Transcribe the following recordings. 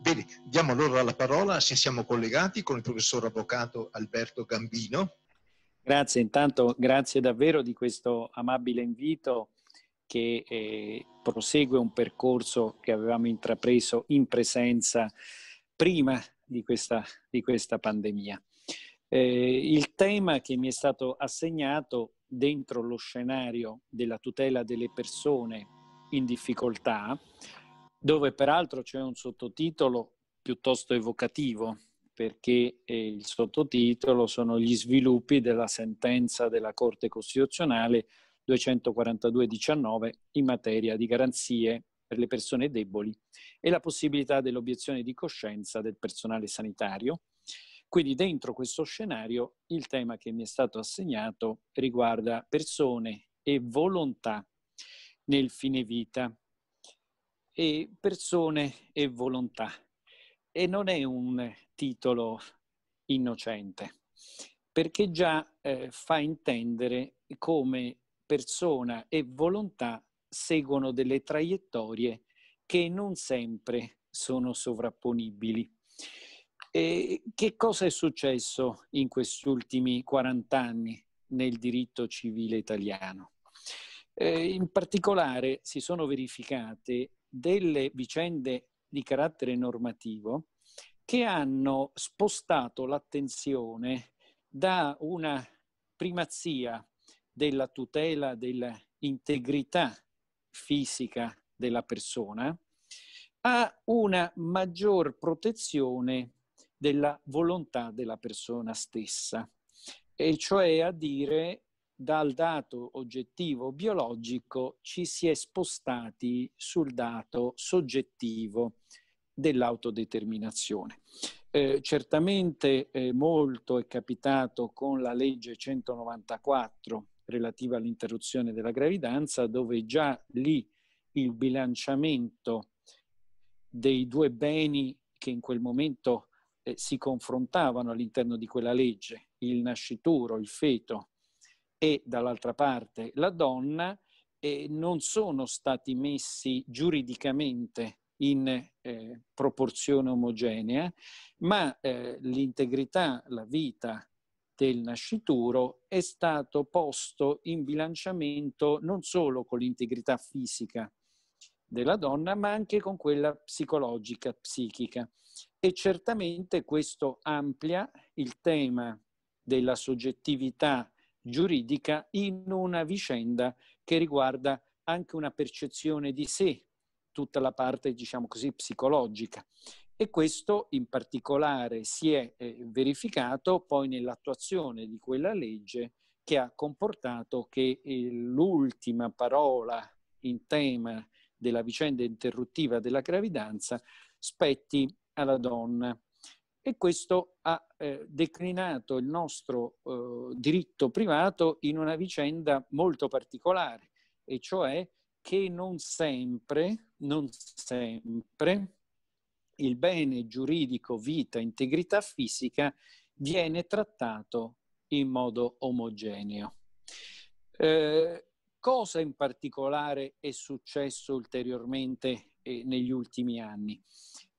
Bene, diamo allora la parola, se siamo collegati, con il professor avvocato Alberto Gambino. Grazie, intanto grazie davvero di questo amabile invito che eh, prosegue un percorso che avevamo intrapreso in presenza prima di questa, di questa pandemia. Eh, il tema che mi è stato assegnato dentro lo scenario della tutela delle persone in difficoltà, dove peraltro c'è un sottotitolo piuttosto evocativo, perché eh, il sottotitolo sono gli sviluppi della sentenza della Corte Costituzionale 242-19 in materia di garanzie per le persone deboli e la possibilità dell'obiezione di coscienza del personale sanitario. Quindi dentro questo scenario il tema che mi è stato assegnato riguarda persone e volontà nel fine vita, e persone e volontà. E non è un titolo innocente, perché già eh, fa intendere come persona e volontà seguono delle traiettorie che non sempre sono sovrapponibili. E che cosa è successo in questi ultimi 40 anni nel diritto civile italiano? Eh, in particolare si sono verificate delle vicende di carattere normativo che hanno spostato l'attenzione da una primazia della tutela dell'integrità fisica della persona a una maggior protezione della volontà della persona stessa, e cioè a dire dal dato oggettivo biologico ci si è spostati sul dato soggettivo dell'autodeterminazione. Eh, certamente eh, molto è capitato con la legge 194 relativa all'interruzione della gravidanza, dove già lì il bilanciamento dei due beni che in quel momento eh, si confrontavano all'interno di quella legge, il nascituro, il feto, e dall'altra parte la donna eh, non sono stati messi giuridicamente in eh, proporzione omogenea, ma eh, l'integrità, la vita del nascituro è stato posto in bilanciamento non solo con l'integrità fisica della donna, ma anche con quella psicologica, psichica. E certamente questo amplia il tema della soggettività giuridica in una vicenda che riguarda anche una percezione di sé, tutta la parte, diciamo così, psicologica. E questo in particolare si è eh, verificato poi nell'attuazione di quella legge che ha comportato che eh, l'ultima parola in tema della vicenda interruttiva della gravidanza spetti alla donna e questo ha eh, declinato il nostro eh, diritto privato in una vicenda molto particolare, e cioè che non sempre, non sempre il bene giuridico vita, integrità fisica viene trattato in modo omogeneo. Eh, cosa in particolare è successo ulteriormente eh, negli ultimi anni?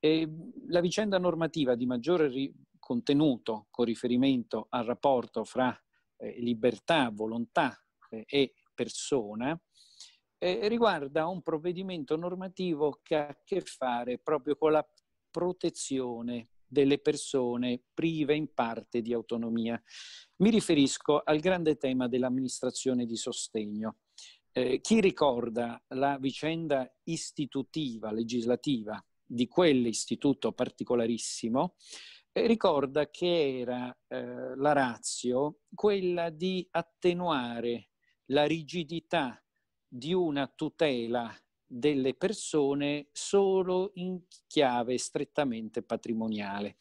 E la vicenda normativa di maggiore ri- contenuto con riferimento al rapporto fra eh, libertà, volontà eh, e persona eh, riguarda un provvedimento normativo che ha a che fare proprio con la protezione delle persone prive in parte di autonomia. Mi riferisco al grande tema dell'amministrazione di sostegno. Eh, chi ricorda la vicenda istitutiva, legislativa di quell'istituto particolarissimo, eh, ricorda che era eh, la razio quella di attenuare la rigidità di una tutela delle persone solo in chiave strettamente patrimoniale.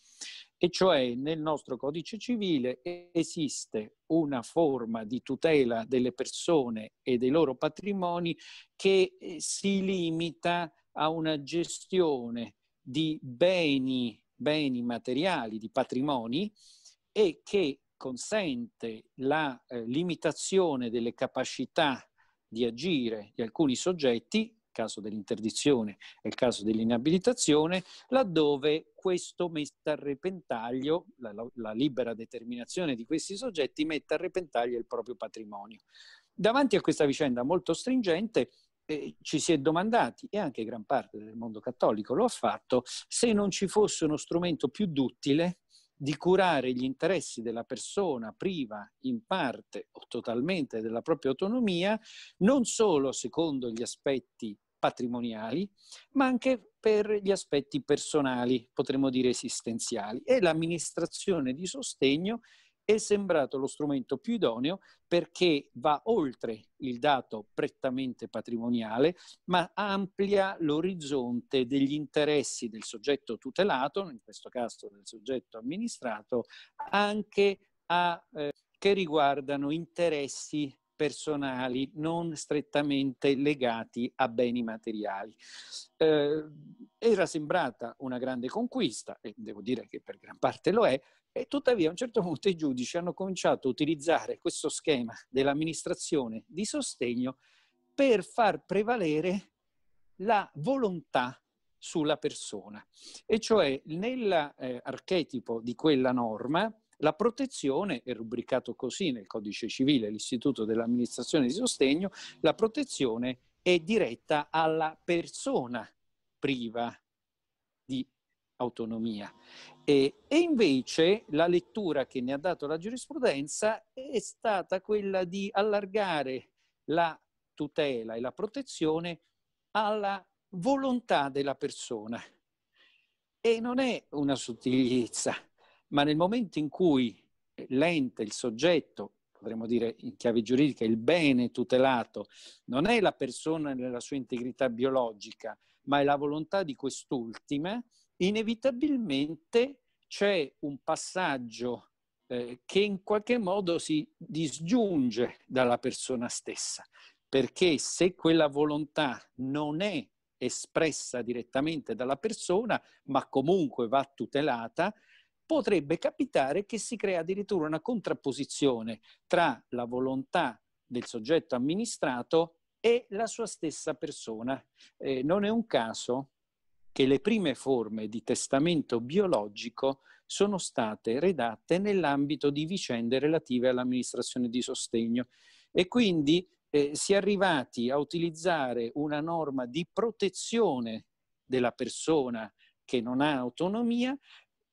E cioè nel nostro codice civile esiste una forma di tutela delle persone e dei loro patrimoni che eh, si limita a una gestione di beni, beni materiali, di patrimoni e che consente la eh, limitazione delle capacità di agire di alcuni soggetti, caso dell'interdizione e il caso dell'inabilitazione, laddove questo metta a repentaglio, la, la, libera determinazione di questi soggetti metta a repentaglio il proprio patrimonio. Davanti a questa vicenda molto stringente, eh, ci si è domandati, e anche gran parte del mondo cattolico lo ha fatto, se non ci fosse uno strumento più duttile di curare gli interessi della persona priva in parte o totalmente della propria autonomia, non solo secondo gli aspetti patrimoniali, ma anche per gli aspetti personali, potremmo dire esistenziali. E l'amministrazione di sostegno è sembrato lo strumento più idoneo perché va oltre il dato prettamente patrimoniale, ma amplia l'orizzonte degli interessi del soggetto tutelato, in questo caso del soggetto amministrato, anche a, eh, che riguardano interessi personali non strettamente legati a beni materiali. Eh, era sembrata una grande conquista, e devo dire che per gran parte lo è, e tuttavia a un certo punto i giudici hanno cominciato a utilizzare questo schema dell'amministrazione di sostegno per far prevalere la volontà sulla persona. E cioè nell'archetipo eh, di quella norma la protezione è rubricato così nel codice civile, l'istituto dell'amministrazione di sostegno, la protezione è diretta alla persona priva di autonomia. E, e, invece la lettura che ne ha dato la giurisprudenza è stata quella di allargare la tutela e la protezione alla volontà della persona. E non è una sottigliezza, ma nel momento in cui l'ente, il soggetto, potremmo dire in chiave giuridica, il bene tutelato, non è la persona nella sua integrità biologica, ma è la volontà di quest'ultima, inevitabilmente c'è un passaggio eh, che in qualche modo si disgiunge dalla persona stessa, perché se quella volontà non è espressa direttamente dalla persona, ma comunque va tutelata, potrebbe capitare che si crea addirittura una contrapposizione tra la volontà del soggetto amministrato e la sua stessa persona. Eh, non è un caso che le prime forme di testamento biologico sono state redatte nell'ambito di vicende relative all'amministrazione di sostegno e quindi eh, si è arrivati a utilizzare una norma di protezione della persona che non ha autonomia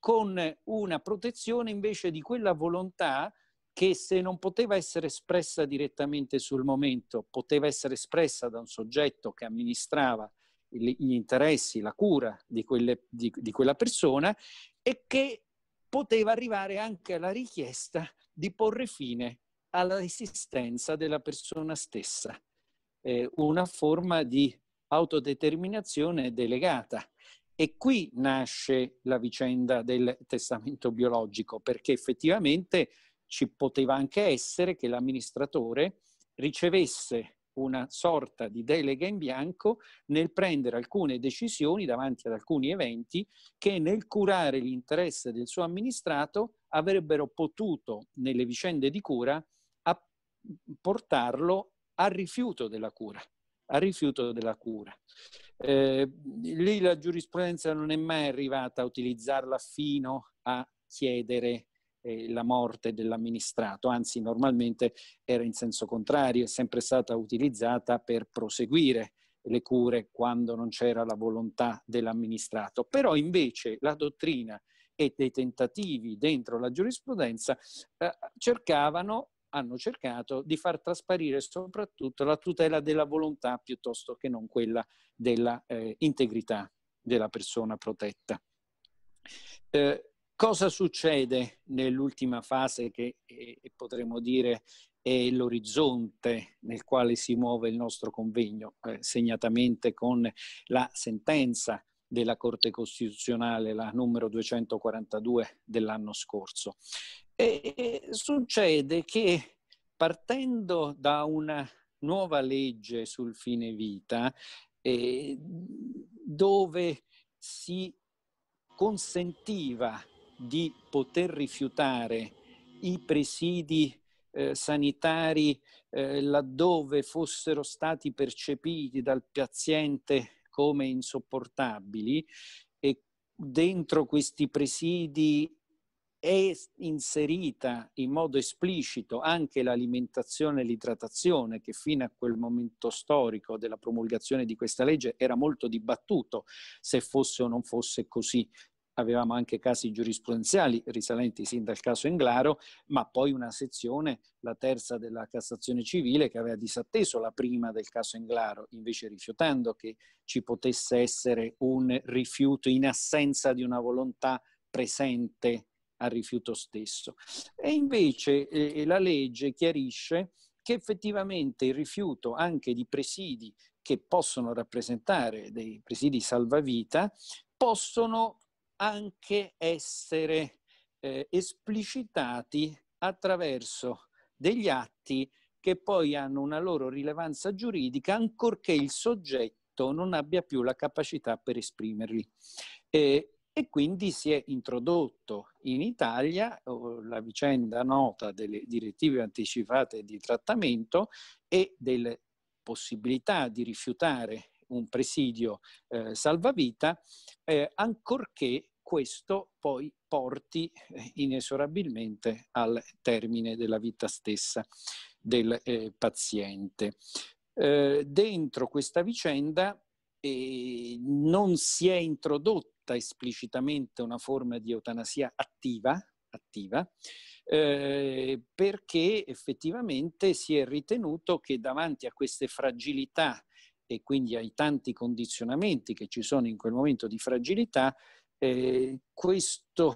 con una protezione invece di quella volontà che se non poteva essere espressa direttamente sul momento, poteva essere espressa da un soggetto che amministrava gli interessi, la cura di, quelle, di, di quella persona e che poteva arrivare anche alla richiesta di porre fine all'esistenza della persona stessa, eh, una forma di autodeterminazione delegata. E qui nasce la vicenda del testamento biologico, perché effettivamente ci poteva anche essere che l'amministratore ricevesse una sorta di delega in bianco nel prendere alcune decisioni davanti ad alcuni eventi che nel curare l'interesse del suo amministrato avrebbero potuto nelle vicende di cura portarlo al rifiuto della cura al rifiuto della cura. Eh, lì la giurisprudenza non è mai arrivata a utilizzarla fino a chiedere eh, la morte dell'amministrato, anzi normalmente era in senso contrario, è sempre stata utilizzata per proseguire le cure quando non c'era la volontà dell'amministrato. Però invece la dottrina e dei tentativi dentro la giurisprudenza eh, cercavano hanno cercato di far trasparire soprattutto la tutela della volontà piuttosto che non quella dell'integrità eh, della persona protetta. Eh, cosa succede nell'ultima fase che eh, potremmo dire è l'orizzonte nel quale si muove il nostro convegno, eh, segnatamente con la sentenza della Corte Costituzionale, la numero 242 dell'anno scorso. E succede che partendo da una nuova legge sul fine vita, eh, dove si consentiva di poter rifiutare i presidi eh, sanitari eh, laddove fossero stati percepiti dal paziente come insopportabili e dentro questi presidi è inserita in modo esplicito anche l'alimentazione e l'idratazione, che fino a quel momento storico della promulgazione di questa legge era molto dibattuto se fosse o non fosse così. Avevamo anche casi giurisprudenziali risalenti sin dal caso Englaro, ma poi una sezione, la terza della Cassazione civile, che aveva disatteso la prima del caso Englaro, invece rifiutando che ci potesse essere un rifiuto in assenza di una volontà presente al rifiuto stesso. E invece eh, la legge chiarisce che effettivamente il rifiuto anche di presidi che possono rappresentare dei presidi salvavita possono anche essere eh, esplicitati attraverso degli atti che poi hanno una loro rilevanza giuridica ancorché il soggetto non abbia più la capacità per esprimerli. Eh, e quindi si è introdotto in Italia la vicenda nota delle direttive anticipate di trattamento e delle possibilità di rifiutare un presidio eh, salvavita, eh, ancorché questo poi porti eh, inesorabilmente al termine della vita stessa del eh, paziente. Eh, dentro questa vicenda eh, non si è introdotto adotta esplicitamente una forma di eutanasia attiva, attiva eh, perché effettivamente si è ritenuto che davanti a queste fragilità e quindi ai tanti condizionamenti che ci sono in quel momento di fragilità, eh, questo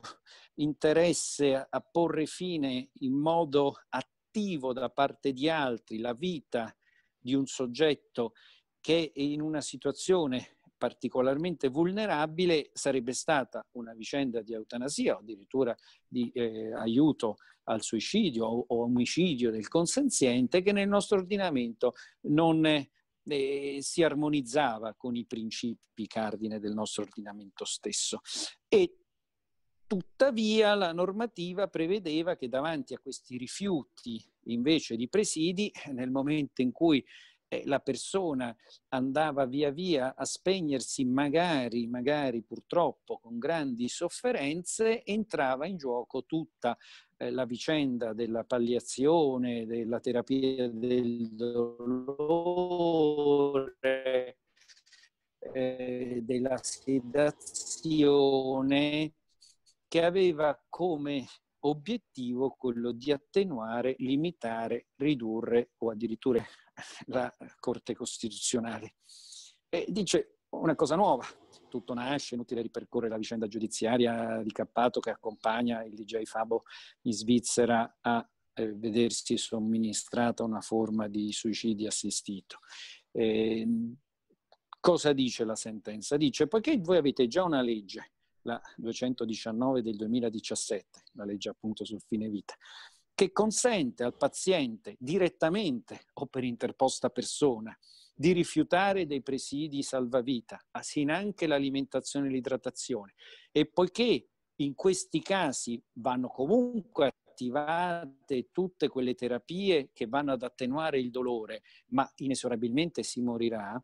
interesse a porre fine in modo attivo da parte di altri la vita di un soggetto che è in una situazione particolarmente vulnerabile sarebbe stata una vicenda di eutanasia o addirittura di eh, aiuto al suicidio o, o, omicidio del consenziente che nel nostro ordinamento non eh, si armonizzava con i principi cardine del nostro ordinamento stesso. E Tuttavia la normativa prevedeva che davanti a questi rifiuti invece di presidi, nel momento in cui la persona andava via via a spegnersi, magari, magari purtroppo con grandi sofferenze, entrava in gioco tutta eh, la vicenda della palliazione, della terapia del dolore, eh, della sedazione, che aveva come obiettivo quello di attenuare, limitare, ridurre o addirittura la Corte Costituzionale. E dice una cosa nuova, tutto nasce, inutile ripercorrere la vicenda giudiziaria di Cappato che accompagna il DJ Fabo in Svizzera a eh, vedersi somministrata una forma di suicidio assistito. Eh, cosa dice la sentenza? Dice, poiché voi avete già una legge la 219 del 2017, la legge appunto sul fine vita, che consente al paziente direttamente o per interposta persona di rifiutare dei presidi salvavita, sin anche l'alimentazione e l'idratazione. E poiché in questi casi vanno comunque attivate tutte quelle terapie che vanno ad attenuare il dolore, ma inesorabilmente si morirà,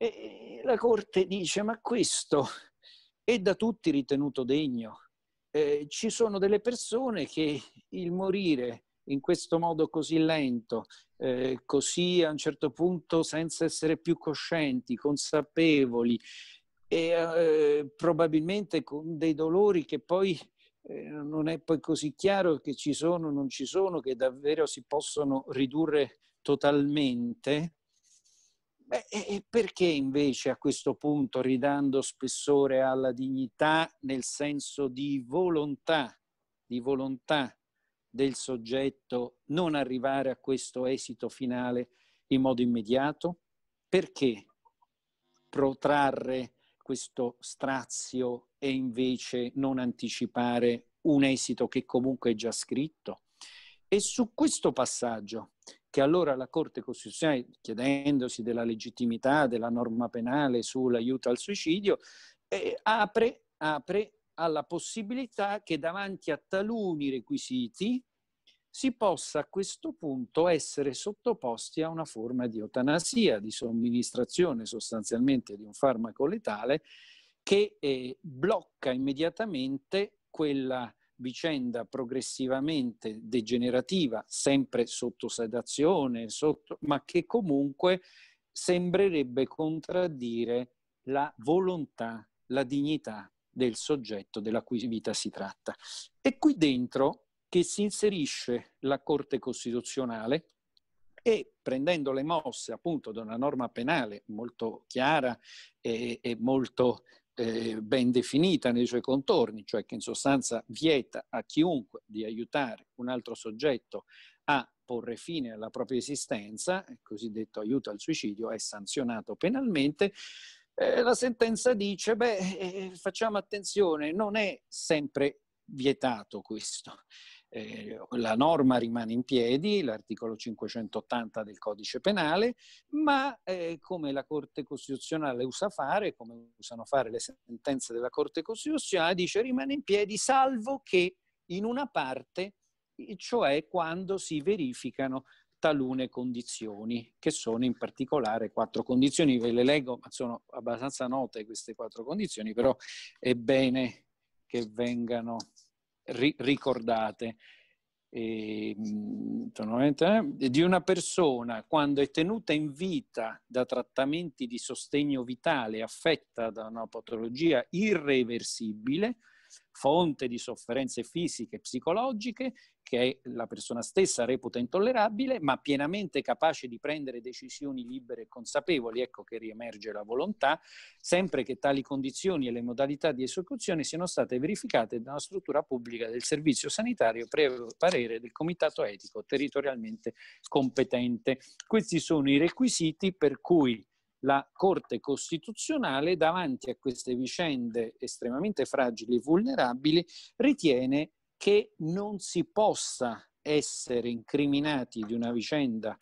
e la Corte dice ma questo e da tutti ritenuto degno. Eh, ci sono delle persone che il morire in questo modo così lento, eh, così a un certo punto senza essere più coscienti, consapevoli e eh, probabilmente con dei dolori che poi eh, non è poi così chiaro che ci sono o non ci sono, che davvero si possono ridurre totalmente, Beh, e perché invece a questo punto ridando spessore alla dignità nel senso di volontà, di volontà del soggetto non arrivare a questo esito finale in modo immediato? Perché protrarre questo strazio e invece non anticipare un esito che comunque è già scritto? E su questo passaggio che allora la Corte Costituzionale, chiedendosi della legittimità della norma penale sull'aiuto al suicidio, eh, apre, apre alla possibilità che davanti a taluni requisiti si possa a questo punto essere sottoposti a una forma di eutanasia, di somministrazione sostanzialmente di un farmaco letale che eh, blocca immediatamente quella vicenda progressivamente degenerativa, sempre sotto sedazione, sotto, ma che comunque sembrerebbe contraddire la volontà, la dignità del soggetto della cui vita si tratta. E qui dentro che si inserisce la Corte Costituzionale e prendendo le mosse appunto da una norma penale molto chiara e, e molto eh, ben definita nei suoi contorni, cioè che in sostanza vieta a chiunque di aiutare un altro soggetto a porre fine alla propria esistenza, il cosiddetto aiuto al suicidio, è sanzionato penalmente. Eh, la sentenza dice, beh, eh, eh facciamo attenzione, non è sempre vietato questo eh, la norma rimane in piedi, l'articolo 580 del codice penale, ma eh, come la Corte Costituzionale usa fare, come usano fare le sentenze della Corte Costituzionale, dice rimane in piedi salvo che in una parte, cioè quando si verificano talune condizioni, che sono in particolare quattro condizioni, ve le leggo, ma sono abbastanza note queste quattro condizioni, però è bene che vengano ri- ricordate. Ehm, e, eh, di una persona quando è tenuta in vita da trattamenti di sostegno vitale affetta da una patologia irreversibile, fonte di sofferenze fisiche e psicologiche che la persona stessa reputa intollerabile, ma pienamente capace di prendere decisioni libere e consapevoli, ecco che riemerge la volontà, sempre che tali condizioni e le modalità di esecuzione siano state verificate da una struttura pubblica del servizio sanitario previo parere del comitato etico territorialmente competente. Questi sono i requisiti per cui la Corte Costituzionale davanti a queste vicende estremamente fragili e vulnerabili ritiene che non si possa essere incriminati di una vicenda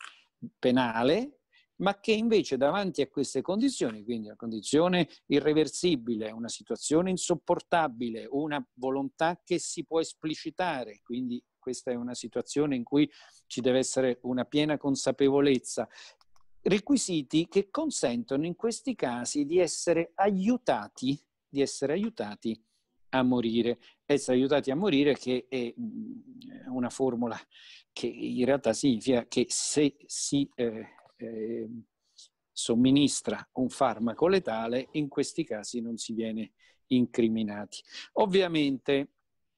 penale, ma che invece davanti a queste condizioni, quindi una condizione irreversibile, una situazione insopportabile, una volontà che si può esplicitare, quindi questa è una situazione in cui ci deve essere una piena consapevolezza requisiti che consentono in questi casi di essere aiutati, di essere aiutati a morire. Essere aiutati a morire che è mm, una formula che in realtà significa che se si eh, eh, somministra un farmaco letale, in questi casi non si viene incriminati. Ovviamente,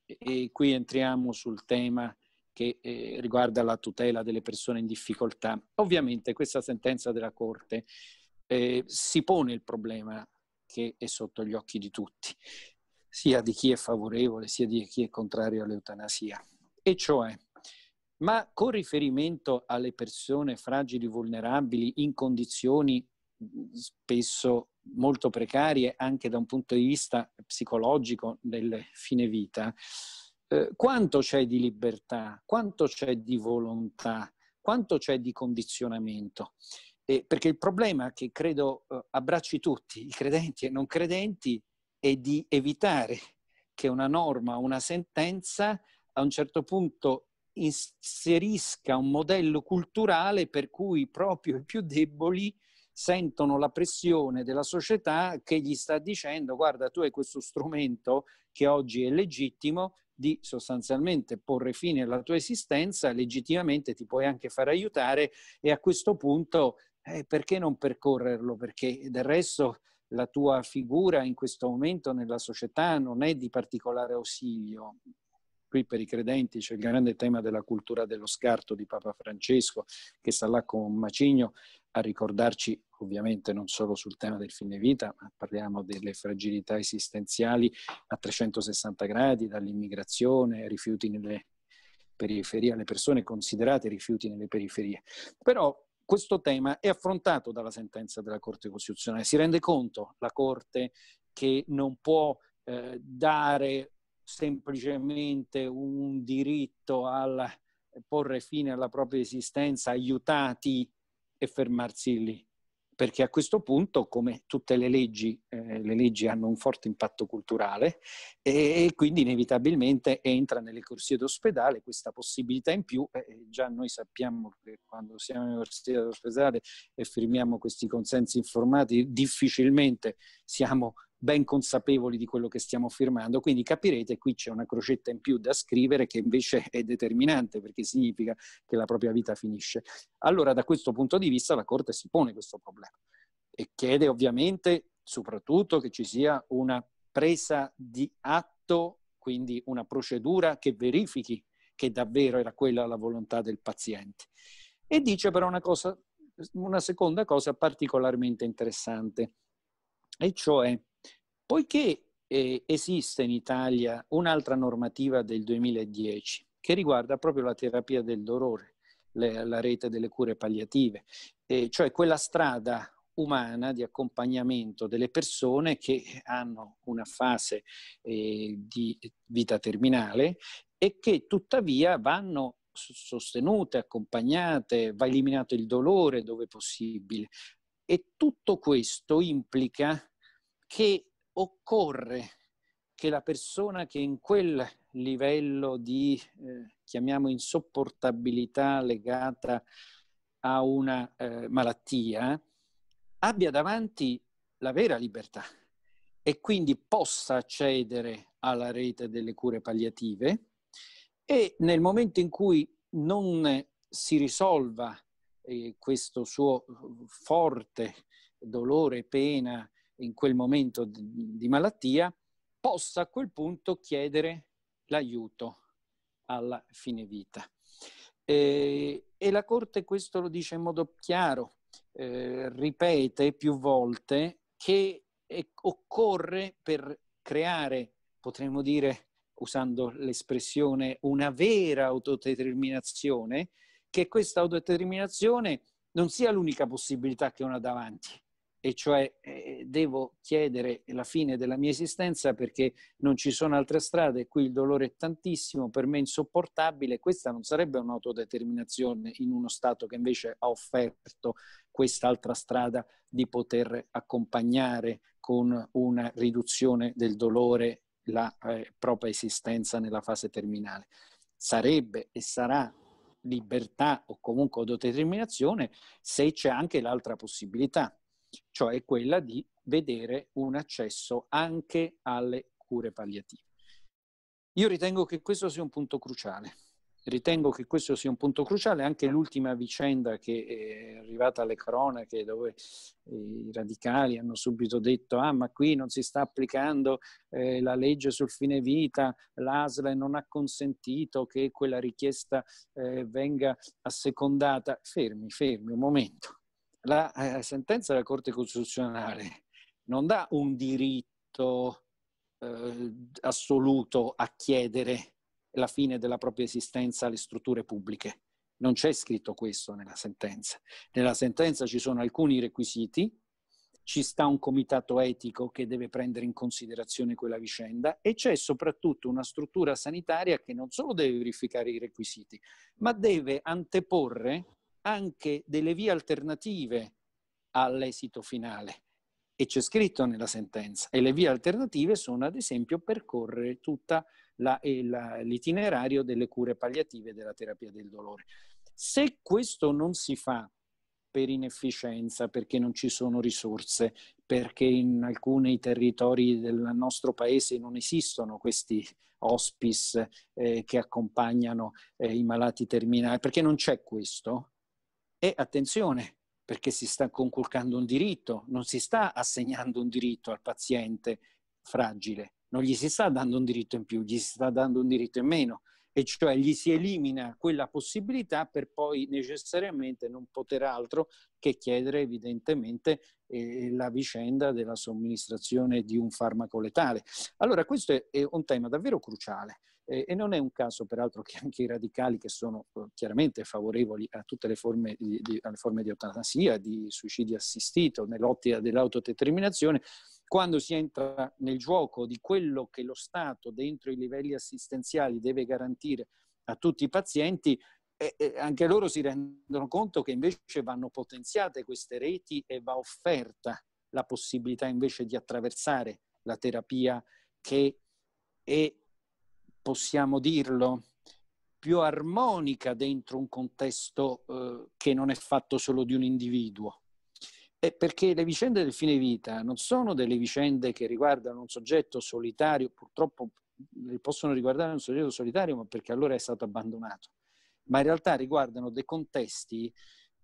e qui entriamo sul tema che eh, riguarda la tutela delle persone in difficoltà. Ovviamente questa sentenza della Corte eh, si pone il problema che è sotto gli occhi di tutti, sia di chi è favorevole sia di chi è contrario all'eutanasia. E cioè, ma con riferimento alle persone fragili, vulnerabili, in condizioni mm, spesso molto precarie anche da un punto di vista psicologico del fine vita, eh, quanto c'è di libertà, quanto c'è di volontà, quanto c'è di condizionamento. Eh, perché il problema che credo eh, abbracci tutti, i credenti e non credenti, è di evitare che una norma, una sentenza a un certo punto inserisca un modello culturale per cui proprio i più deboli sentono la pressione della società che gli sta dicendo guarda tu hai questo strumento che oggi è legittimo, di sostanzialmente porre fine alla tua esistenza, legittimamente ti puoi anche far aiutare e a questo punto eh, perché non percorrerlo? Perché del resto la tua figura in questo momento nella società non è di particolare ausilio. Qui per i credenti c'è il grande tema della cultura dello scarto di Papa Francesco, che sta là con macigno a ricordarci ovviamente non solo sul tema del fine vita, ma parliamo delle fragilità esistenziali a 360 gradi, dall'immigrazione, rifiuti nelle periferie, alle persone considerate rifiuti nelle periferie. Però questo tema è affrontato dalla sentenza della Corte Costituzionale. Si rende conto la Corte che non può eh, dare semplicemente un diritto al porre fine alla propria esistenza aiutati e fermarsi lì, perché a questo punto, come tutte le leggi, eh, le leggi hanno un forte impatto culturale e, e, quindi inevitabilmente entra nelle corsie d'ospedale questa possibilità in più. Eh, eh già noi sappiamo che quando siamo in corsia d'ospedale e firmiamo questi consensi informati, difficilmente siamo ben consapevoli di quello che stiamo firmando. Quindi capirete, qui c'è una crocetta in più da scrivere che invece è determinante perché significa che la propria vita finisce. Allora, da questo punto di vista, la Corte si pone questo problema e chiede ovviamente soprattutto che ci sia una presa di atto, quindi una procedura che verifichi che davvero era quella la volontà del paziente. E dice però una, cosa, una seconda cosa particolarmente interessante, e cioè Poiché eh, esiste in Italia un'altra normativa del 2010 che riguarda proprio la terapia del dolore, le, la rete delle cure palliative, eh, cioè quella strada umana di accompagnamento delle persone che hanno una fase eh, di vita terminale e che tuttavia vanno sostenute, accompagnate, va eliminato il dolore dove possibile. E tutto questo implica che occorre che la persona che in quel livello di, eh, chiamiamo, insopportabilità legata a una eh, malattia, abbia davanti la vera libertà e quindi possa accedere alla rete delle cure palliative e nel momento in cui non si risolva eh, questo suo forte dolore, pena, in quel momento di, malattia, possa a quel punto chiedere l'aiuto alla fine vita. E, e, la Corte questo lo dice in modo chiaro, eh, ripete più volte che e eh, occorre per creare, potremmo dire, usando l'espressione, una vera autodeterminazione, che questa autodeterminazione non sia l'unica possibilità che uno ha davanti, e cioè eh, devo chiedere la fine della mia esistenza perché non ci sono altre strade, qui il dolore è tantissimo, per me insopportabile, questa non sarebbe un'autodeterminazione in uno Stato che invece ha offerto quest'altra strada di poter accompagnare con una riduzione del dolore la eh, propria esistenza nella fase terminale. Sarebbe e sarà libertà o comunque autodeterminazione se c'è anche l'altra possibilità, cioè quella di vedere un accesso anche alle cure palliative. Io ritengo che questo sia un punto cruciale. Ritengo che questo sia un punto cruciale, anche l'ultima vicenda che è arrivata alle cronache dove eh, i radicali hanno subito detto ah ma qui non si sta applicando eh, la legge sul fine vita, l'ASL non ha consentito che quella richiesta eh, venga assecondata. Fermi, fermi un momento eh, la sentenza della Corte Costituzionale non dà un diritto eh, assoluto a chiedere la fine della propria esistenza alle strutture pubbliche. Non c'è scritto questo nella sentenza. Nella sentenza ci sono alcuni requisiti, ci sta un comitato etico che deve prendere in considerazione quella vicenda e c'è soprattutto una struttura sanitaria che non solo deve verificare i requisiti, ma deve anteporre anche delle vie alternative all'esito finale. E c'è scritto nella sentenza. E le vie alternative sono, ad esempio, percorrere tutto eh, l'itinerario delle cure palliative della terapia del dolore. Se questo non si fa per inefficienza, perché non ci sono risorse, perché in alcuni territori del nostro paese non esistono questi hospice eh, che accompagnano eh, i malati terminali, perché non c'è questo, e attenzione, perché si sta conculcando un diritto, non si sta assegnando un diritto al paziente fragile, non gli si sta dando un diritto in più, gli si sta dando un diritto in meno, e cioè gli si elimina quella possibilità per poi necessariamente non poter altro che chiedere evidentemente eh, la vicenda della somministrazione di un farmaco letale. Allora questo è, è un tema davvero cruciale eh, e non è un caso, peraltro, che anche i radicali, che sono eh, chiaramente favorevoli a tutte le forme di, di, alle forme di eutanasia, di suicidio assistito, nell'ottica dell'autodeterminazione, quando si entra nel gioco di quello che lo Stato dentro i livelli assistenziali deve garantire a tutti i pazienti, eh, eh, anche loro si rendono conto che invece vanno potenziate queste reti e va offerta la possibilità invece di attraversare la terapia che è possiamo dirlo, più armonica dentro un contesto eh, che non è fatto solo di un individuo. E perché le vicende del fine vita non sono delle vicende che riguardano un soggetto solitario, purtroppo possono riguardare un soggetto solitario, ma perché allora è stato abbandonato, ma in realtà riguardano dei contesti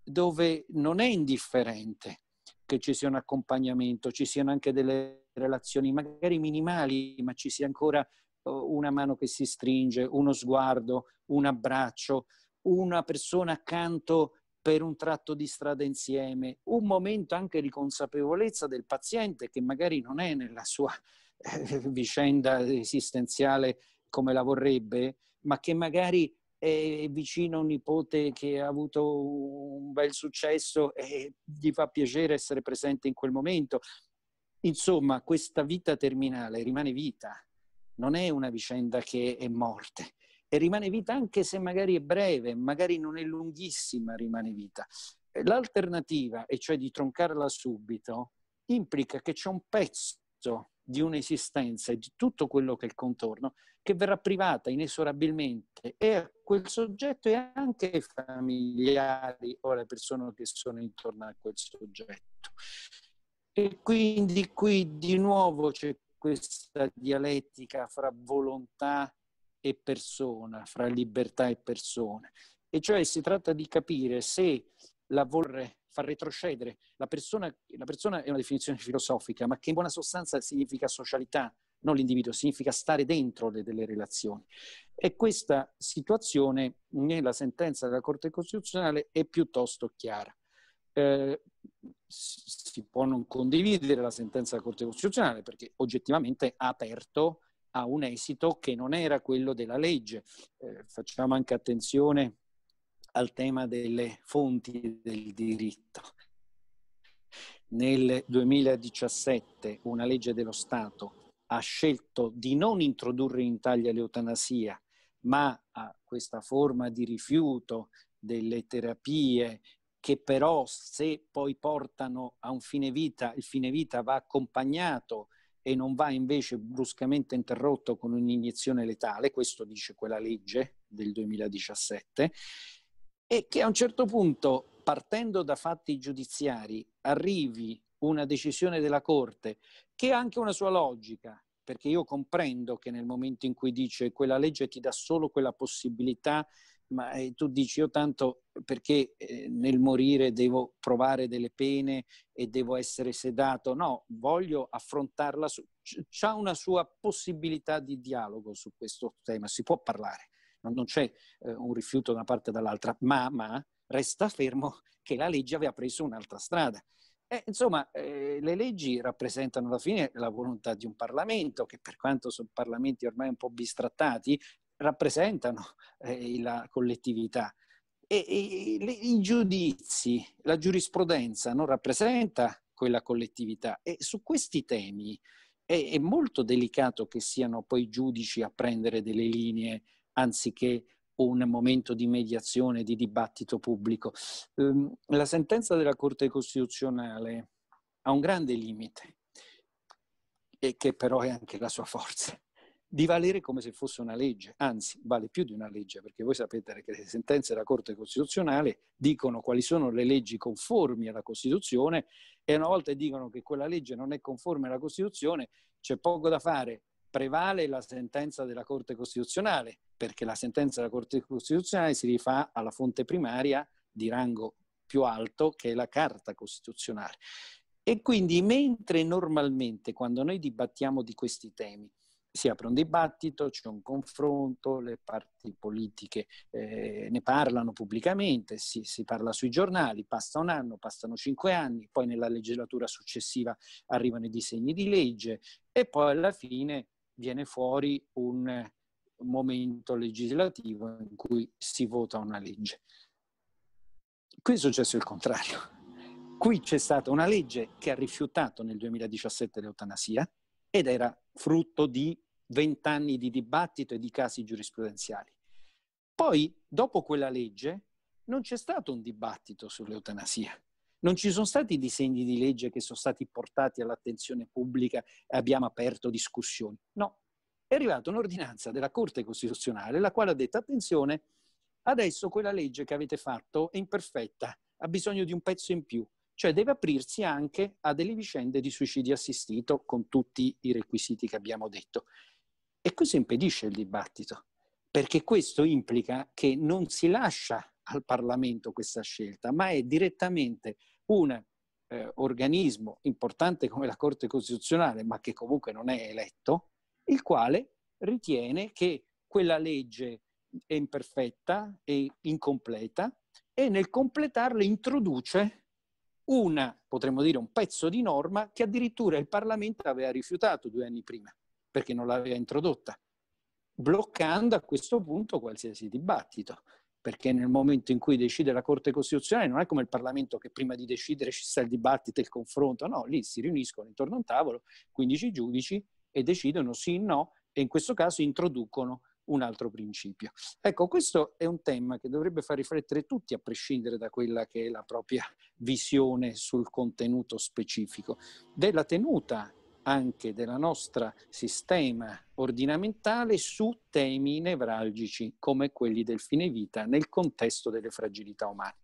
dove non è indifferente che ci sia un accompagnamento, ci siano anche delle relazioni magari minimali, ma ci sia ancora una mano che si stringe, uno sguardo, un abbraccio, una persona accanto per un tratto di strada insieme, un momento anche di consapevolezza del paziente che magari non è nella sua eh, vicenda esistenziale come la vorrebbe, ma che magari è vicino a un nipote che ha avuto un bel successo e gli fa piacere essere presente in quel momento. Insomma, questa vita terminale rimane vita non è una vicenda che è morte e rimane vita anche se magari è breve, magari non è lunghissima, rimane vita. L'alternativa, e cioè di troncarla subito, implica che c'è un pezzo di un'esistenza e di tutto quello che è il contorno che verrà privata inesorabilmente e a quel soggetto e anche ai familiari o alle persone che sono intorno a quel soggetto. E quindi qui di nuovo c'è questa dialettica fra volontà e persona, fra libertà e persona. E cioè si tratta di capire se la vorre far retrocedere la persona, la persona è una definizione filosofica, ma che in buona sostanza significa socialità, non l'individuo, significa stare dentro le, delle relazioni. E questa situazione nella sentenza della Corte Costituzionale è piuttosto chiara. Eh, si può non condividere la sentenza della Corte Costituzionale perché oggettivamente ha aperto a un esito che non era quello della legge. Eh, facciamo anche attenzione al tema delle fonti del diritto. Nel 2017 una legge dello Stato ha scelto di non introdurre in Italia l'eutanasia, ma a questa forma di rifiuto delle terapie che però se poi portano a un fine vita, il fine vita va accompagnato e non va invece bruscamente interrotto con un'iniezione letale, questo dice quella legge del 2017, e che a un certo punto, partendo da fatti giudiziari, arrivi una decisione della Corte che ha anche una sua logica, perché io comprendo che nel momento in cui dice quella legge ti dà solo quella possibilità ma eh, tu dici io tanto perché eh, nel morire devo provare delle pene e devo essere sedato, no, voglio affrontarla, su... c'è una sua possibilità di dialogo su questo tema, si può parlare, non, non c'è eh, un rifiuto da una parte o dall'altra, ma, ma, resta fermo che la legge aveva preso un'altra strada. Eh, insomma, eh, le leggi rappresentano alla fine la volontà di un Parlamento che per quanto sono parlamenti ormai un po' bistrattati, rappresentano eh, la collettività. E, e le, i giudizi, la giurisprudenza non rappresenta quella collettività e su questi temi è, è molto delicato che siano poi i giudici a prendere delle linee anziché un momento di mediazione, di dibattito pubblico. Ehm, la sentenza della Corte Costituzionale ha un grande limite, e che però è anche la sua forza, di valere come se fosse una legge, anzi vale più di una legge, perché voi sapete che le sentenze della Corte Costituzionale dicono quali sono le leggi conformi alla Costituzione e una volta dicono che quella legge non è conforme alla Costituzione, c'è poco da fare, prevale la sentenza della Corte Costituzionale, perché la sentenza della Corte Costituzionale si rifà alla fonte primaria di rango più alto che è la Carta Costituzionale. E quindi mentre normalmente quando noi dibattiamo di questi temi si apre un dibattito, c'è un confronto, le parti politiche eh, ne parlano pubblicamente, si, si, parla sui giornali, passa un anno, passano cinque anni, poi nella legislatura successiva arrivano i disegni di legge e poi alla fine viene fuori un momento legislativo in cui si vota una legge. Qui è successo il contrario. Qui c'è stata una legge che ha rifiutato nel 2017 l'eutanasia ed era frutto di vent'anni di dibattito e di casi giurisprudenziali. Poi, dopo quella legge, non c'è stato un dibattito sull'eutanasia. Non ci sono stati disegni di legge che sono stati portati all'attenzione pubblica e abbiamo aperto discussioni. No, è arrivata un'ordinanza della Corte Costituzionale la quale ha detto attenzione, adesso quella legge che avete fatto è imperfetta, ha bisogno di un pezzo in più, cioè deve aprirsi anche a delle vicende di suicidio assistito con tutti i requisiti che abbiamo detto. E questo impedisce il dibattito, perché questo implica che non si lascia al Parlamento questa scelta, ma è direttamente un eh, organismo importante come la Corte Costituzionale, ma che comunque non è eletto, il quale ritiene che quella legge è imperfetta e incompleta e nel completarla introduce una, potremmo dire, un pezzo di norma che addirittura il Parlamento aveva rifiutato due anni prima perché non l'aveva introdotta, bloccando a questo punto qualsiasi dibattito, perché nel momento in cui decide la Corte Costituzionale non è come il Parlamento che prima di decidere ci sta il dibattito e il confronto, no, lì si riuniscono intorno a un tavolo 15 giudici e decidono sì o no e in questo caso introducono un altro principio. Ecco, questo è un tema che dovrebbe far riflettere tutti a prescindere da quella che è la propria visione sul contenuto specifico della tenuta anche del nostro sistema ordinamentale su temi nevralgici come quelli del fine vita nel contesto delle fragilità umane.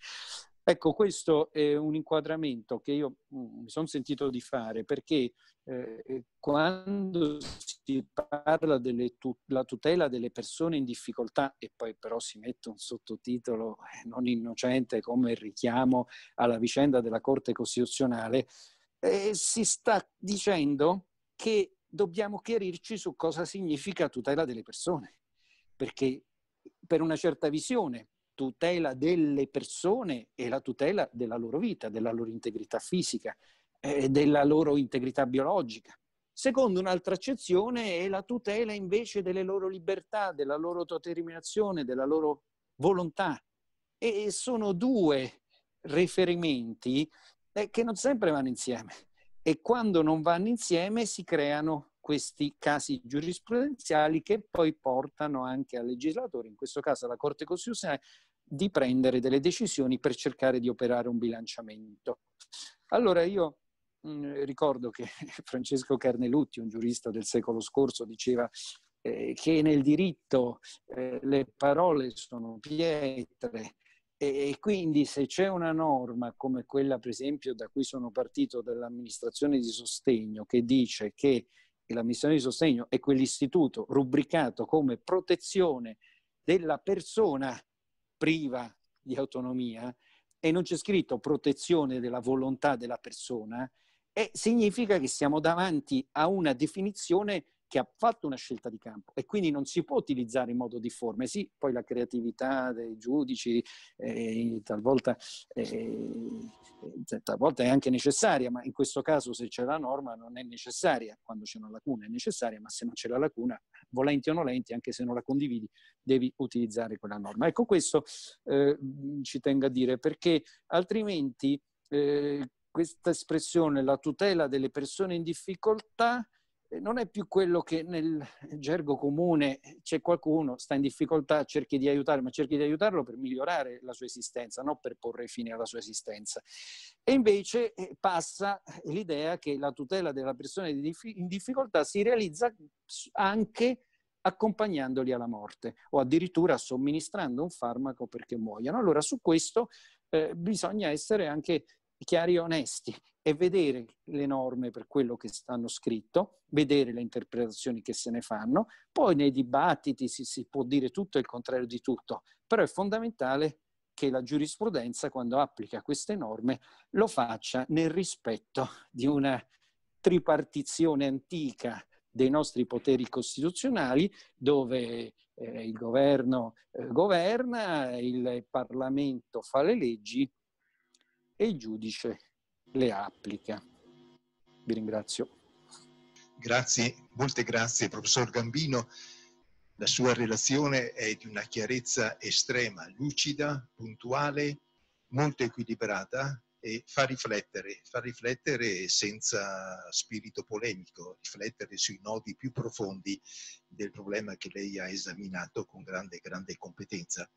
Ecco, questo è un inquadramento che io mm, mi sono sentito di fare perché eh, quando si parla della tutela delle persone in difficoltà e poi però si mette un sottotitolo eh, non innocente come il richiamo alla vicenda della Corte Costituzionale, eh, si sta dicendo che dobbiamo chiarirci su cosa significa tutela delle persone, perché per una certa visione tutela delle persone è la tutela della loro vita, della loro integrità fisica, eh, della loro integrità biologica. Secondo un'altra accezione è la tutela invece delle loro libertà, della loro autodeterminazione, della loro volontà. E sono due riferimenti è che non sempre vanno insieme e quando non vanno insieme si creano questi casi giurisprudenziali che poi portano anche al legislatore, in questo caso alla Corte Costituzionale, di prendere delle decisioni per cercare di operare un bilanciamento. Allora io mh, mm, ricordo che Francesco Carnelutti, un giurista del secolo scorso, diceva eh, che nel diritto eh, le parole sono pietre, e, e quindi se c'è una norma come quella, per esempio, da cui sono partito dell'amministrazione di sostegno, che dice che l'amministrazione di sostegno è quell'istituto rubricato come protezione della persona priva di autonomia e non c'è scritto protezione della volontà della persona, significa che siamo davanti a una definizione che ha fatto una scelta di campo e quindi non si può utilizzare in modo difforme. Sì, poi la creatività dei giudici eh, talvolta, eh, eh, talvolta, è anche necessaria, ma in questo caso se c'è la norma non è necessaria, quando c'è una lacuna è necessaria, ma se non c'è la lacuna, volenti o nolenti, anche se non la condividi, devi utilizzare quella norma. Ecco questo eh, ci tengo a dire, perché altrimenti eh, questa espressione, la tutela delle persone in difficoltà, eh, non è più quello che nel gergo comune c'è qualcuno, sta in difficoltà, cerchi di aiutarlo, ma cerchi di aiutarlo per migliorare la sua esistenza, non per porre fine alla sua esistenza. E invece eh, passa l'idea che la tutela della persona in difficoltà si realizza anche accompagnandoli alla morte o addirittura somministrando un farmaco perché muoiano. Allora su questo eh, bisogna essere anche chiari e onesti e vedere le norme per quello che stanno scritto, vedere le interpretazioni che se ne fanno, poi nei dibattiti si, si può dire tutto e il contrario di tutto, però è fondamentale che la giurisprudenza quando applica queste norme lo faccia nel rispetto di una tripartizione antica dei nostri poteri costituzionali dove eh, il governo eh, governa, il Parlamento fa le leggi e il giudice le applica. Vi ringrazio. Grazie, molte grazie professor Gambino. La sua relazione è di una chiarezza estrema, lucida, puntuale, molto equilibrata e fa riflettere, fa riflettere senza spirito polemico, riflettere sui nodi più profondi del problema che lei ha esaminato con grande, grande competenza.